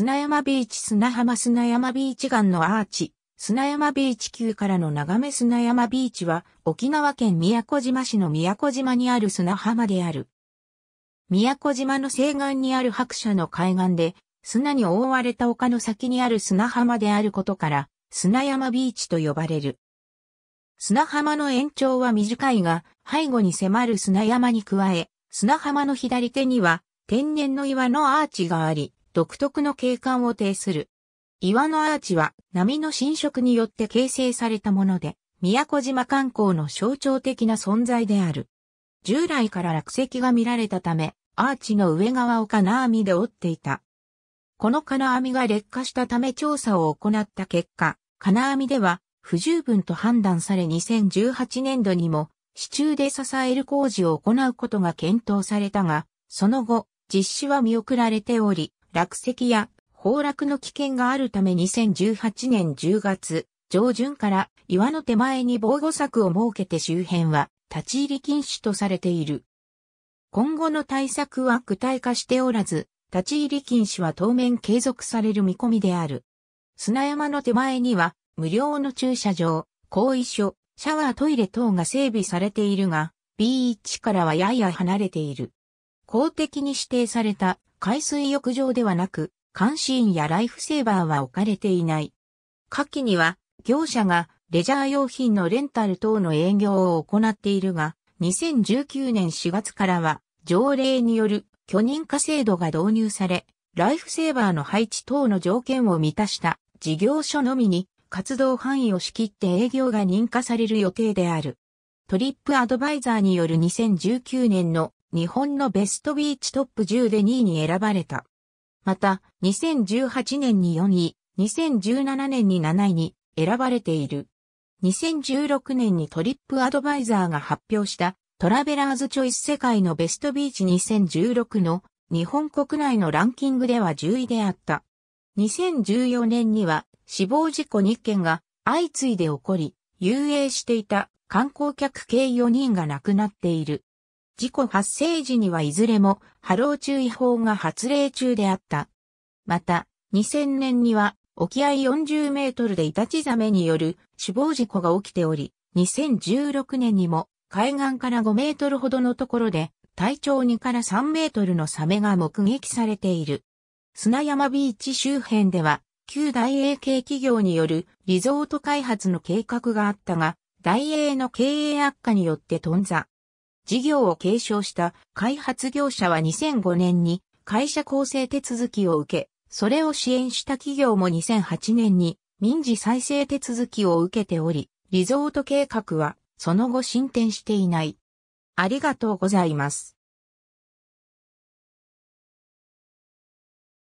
砂山ビーチ砂浜砂山ビーチ岩のアーチ、砂山ビーチ級からの眺め砂山ビーチは沖縄県宮古島市の宮古島にある砂浜である。宮古島の西岸にある白車の海岸で砂に覆われた丘の先にある砂浜であることから砂山ビーチと呼ばれる。砂浜の延長は短いが背後に迫る砂山に加え砂浜の左手には天然の岩のアーチがあり独特の景観を呈する。岩のアーチは波の侵食によって形成されたもので、宮古島観光の象徴的な存在である。従来から落石が見られたため、アーチの上側を金網で折っていた。この金網が劣化したため調査を行った結果、金網では不十分と判断され2018年度にも支柱で支える工事を行うことが検討されたが、その後、実施は見送られており、落石や崩落の危険があるため2018年10月上旬から岩の手前に防護柵を設けて周辺は立ち入り禁止とされている。今後の対策は具体化しておらず、立ち入り禁止は当面継続される見込みである。砂山の手前には無料の駐車場、後遺所、シャワートイレ等が整備されているが、B1 からはやや離れている。公的に指定された海水浴場ではなく、監視員やライフセーバーは置かれていない。下記には、業者がレジャー用品のレンタル等の営業を行っているが、2019年4月からは、条例による許認可制度が導入され、ライフセーバーの配置等の条件を満たした事業所のみに活動範囲を仕切って営業が認可される予定である。トリップアドバイザーによる2019年の日本のベストビーチトップ10で2位に選ばれた。また、2018年に4位、2017年に7位に選ばれている。2016年にトリップアドバイザーが発表したトラベラーズチョイス世界のベストビーチ2016の日本国内のランキングでは10位であった。2014年には死亡事故2件が相次いで起こり、遊泳していた観光客計4人が亡くなっている。事故発生時にはいずれも波浪注意報が発令中であった。また、2000年には沖合40メートルでイタチザメによる死亡事故が起きており、2016年にも海岸から5メートルほどのところで体長2から3メートルのサメが目撃されている。砂山ビーチ周辺では旧大英系企業によるリゾート開発の計画があったが、大英の経営悪化によって頓挫。事業を継承した開発業者は2005年に会社構成手続きを受け、それを支援した企業も2008年に民事再生手続きを受けており、リゾート計画はその後進展していない。ありがとうございます。